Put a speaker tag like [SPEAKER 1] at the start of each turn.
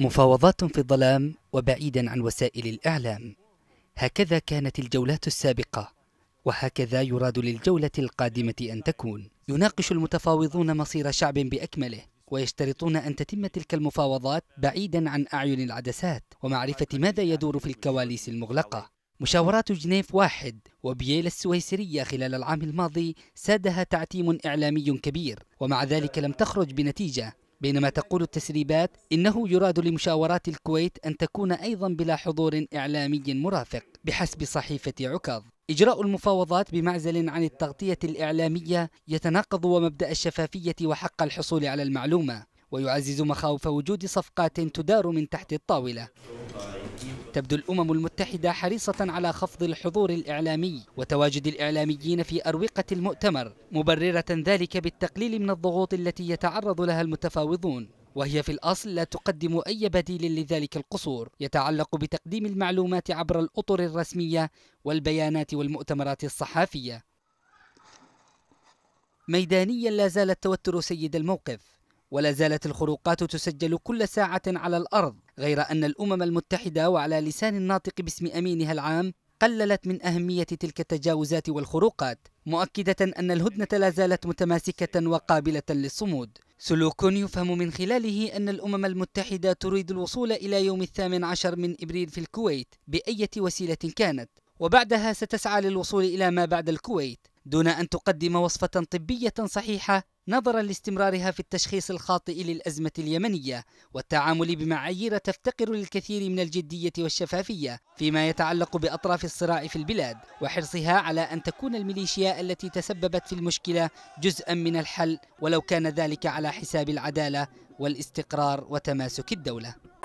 [SPEAKER 1] مفاوضات في الظلام وبعيدا عن وسائل الإعلام هكذا كانت الجولات السابقة وهكذا يراد للجولة القادمة أن تكون يناقش المتفاوضون مصير شعب بأكمله ويشترطون أن تتم تلك المفاوضات بعيدا عن أعين العدسات ومعرفة ماذا يدور في الكواليس المغلقة مشاورات جنيف واحد وبييل السويسرية خلال العام الماضي سادها تعتيم إعلامي كبير ومع ذلك لم تخرج بنتيجة بينما تقول التسريبات إنه يراد لمشاورات الكويت أن تكون أيضا بلا حضور إعلامي مرافق بحسب صحيفة عكاظ إجراء المفاوضات بمعزل عن التغطية الإعلامية يتناقض ومبدأ الشفافية وحق الحصول على المعلومة ويعزز مخاوف وجود صفقات تدار من تحت الطاولة تبدو الأمم المتحدة حريصة على خفض الحضور الإعلامي وتواجد الإعلاميين في أروقة المؤتمر مبررة ذلك بالتقليل من الضغوط التي يتعرض لها المتفاوضون وهي في الأصل لا تقدم أي بديل لذلك القصور يتعلق بتقديم المعلومات عبر الأطر الرسمية والبيانات والمؤتمرات الصحافية ميدانيا لا زال التوتر سيد الموقف ولا زالت الخروقات تسجل كل ساعة على الأرض غير أن الأمم المتحدة وعلى لسان الناطق باسم أمينها العام قللت من أهمية تلك التجاوزات والخروقات مؤكدة أن الهدنة لا زالت متماسكة وقابلة للصمود سلوك يفهم من خلاله أن الأمم المتحدة تريد الوصول إلى يوم الثامن عشر من إبريل في الكويت بأية وسيلة كانت وبعدها ستسعى للوصول إلى ما بعد الكويت دون أن تقدم وصفة طبية صحيحة نظرا لاستمرارها في التشخيص الخاطئ للأزمة اليمنية والتعامل بمعايير تفتقر للكثير من الجدية والشفافية فيما يتعلق بأطراف الصراع في البلاد وحرصها على أن تكون الميليشيا التي تسببت في المشكلة جزءا من الحل ولو كان ذلك على حساب العدالة والاستقرار وتماسك الدولة